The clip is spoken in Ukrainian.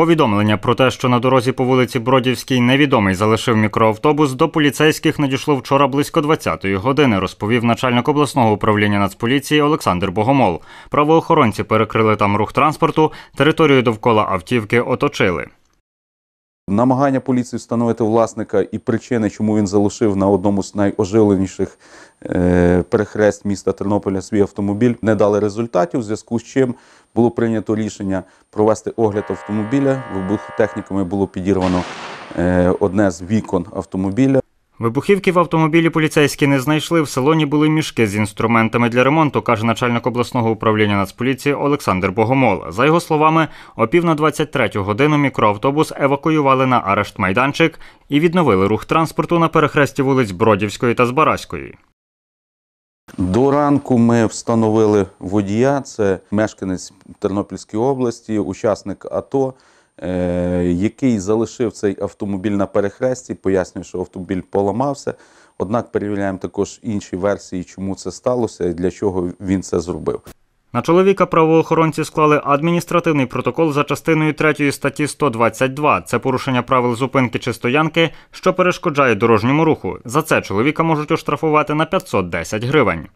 Повідомлення про те, що на дорозі по вулиці Бродівській невідомий залишив мікроавтобус, до поліцейських надійшло вчора близько 20-ї години, розповів начальник обласного управління Нацполіції Олександр Богомол. Правоохоронці перекрили там рух транспорту, територію довкола автівки оточили намагання поліції встановити власника і причини, чому він залишив на одному з найоживленіших е, перехрест міста Тернополя свій автомобіль, не дали результатів, в зв'язку з чим було прийнято рішення провести огляд автомобіля. техніками було підірвано е, одне з вікон автомобіля. Вибухівки в автомобілі поліцейські не знайшли. В салоні були мішки з інструментами для ремонту, каже начальник обласного управління Нацполіції Олександр Богомол. За його словами, о пів на 23 годину мікроавтобус евакуювали на арешт майданчик і відновили рух транспорту на перехресті вулиць Бродівської та Збараської. До ранку ми встановили водія. Це мешканець Тернопільської області, учасник АТО. Е, який залишив цей автомобіль на перехресті, пояснює, що автомобіль поламався. Однак перевіряємо також інші версії, чому це сталося і для чого він це зробив. На чоловіка правоохоронці склали адміністративний протокол за частиною 3 статті 122. Це порушення правил зупинки чи стоянки, що перешкоджає дорожньому руху. За це чоловіка можуть оштрафувати на 510 гривень.